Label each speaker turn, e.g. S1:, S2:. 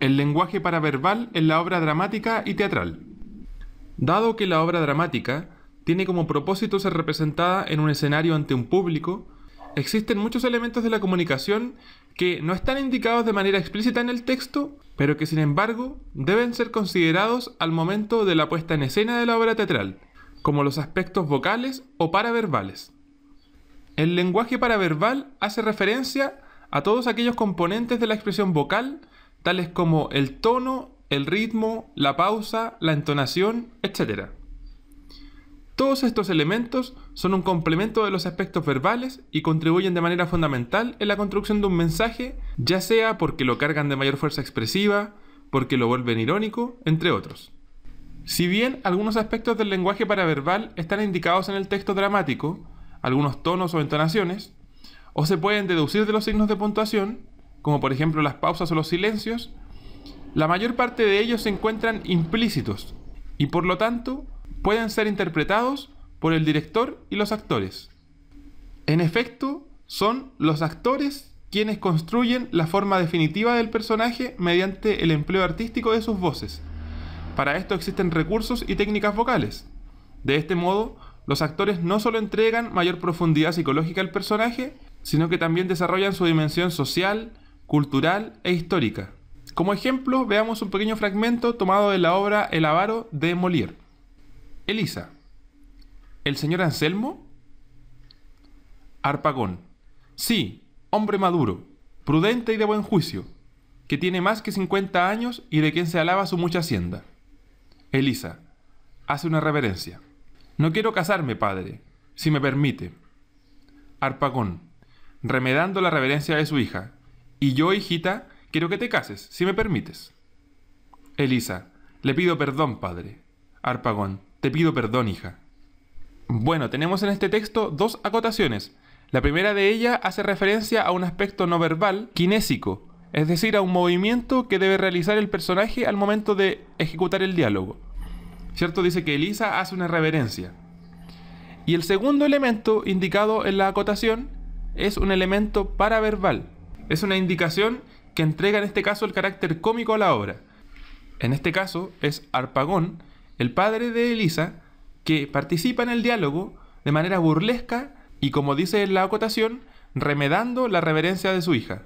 S1: el lenguaje paraverbal en la obra dramática y teatral. Dado que la obra dramática tiene como propósito ser representada en un escenario ante un público, existen muchos elementos de la comunicación que no están indicados de manera explícita en el texto, pero que sin embargo deben ser considerados al momento de la puesta en escena de la obra teatral, como los aspectos vocales o paraverbales. El lenguaje paraverbal hace referencia a todos aquellos componentes de la expresión vocal tales como el tono, el ritmo, la pausa, la entonación, etc. Todos estos elementos son un complemento de los aspectos verbales y contribuyen de manera fundamental en la construcción de un mensaje, ya sea porque lo cargan de mayor fuerza expresiva, porque lo vuelven irónico, entre otros. Si bien algunos aspectos del lenguaje paraverbal están indicados en el texto dramático, algunos tonos o entonaciones, o se pueden deducir de los signos de puntuación, como por ejemplo las pausas o los silencios, la mayor parte de ellos se encuentran implícitos y por lo tanto pueden ser interpretados por el director y los actores. En efecto, son los actores quienes construyen la forma definitiva del personaje mediante el empleo artístico de sus voces. Para esto existen recursos y técnicas vocales. De este modo, los actores no solo entregan mayor profundidad psicológica al personaje, sino que también desarrollan su dimensión social, cultural e histórica. Como ejemplo, veamos un pequeño fragmento tomado de la obra El avaro de Molière. Elisa. ¿El señor Anselmo? Arpagón. Sí, hombre maduro, prudente y de buen juicio, que tiene más que 50 años y de quien se alaba su mucha hacienda. Elisa. Hace una reverencia. No quiero casarme, padre, si me permite. Arpagón, remedando la reverencia de su hija. Y yo, hijita, quiero que te cases, si me permites. Elisa, le pido perdón, padre. Arpagón, te pido perdón, hija. Bueno, tenemos en este texto dos acotaciones. La primera de ellas hace referencia a un aspecto no verbal, kinésico, es decir, a un movimiento que debe realizar el personaje al momento de ejecutar el diálogo. ¿Cierto? Dice que Elisa hace una reverencia. Y el segundo elemento indicado en la acotación es un elemento paraverbal, es una indicación que entrega en este caso el carácter cómico a la obra. En este caso es Arpagón, el padre de Elisa, que participa en el diálogo de manera burlesca y, como dice la acotación, remedando la reverencia de su hija.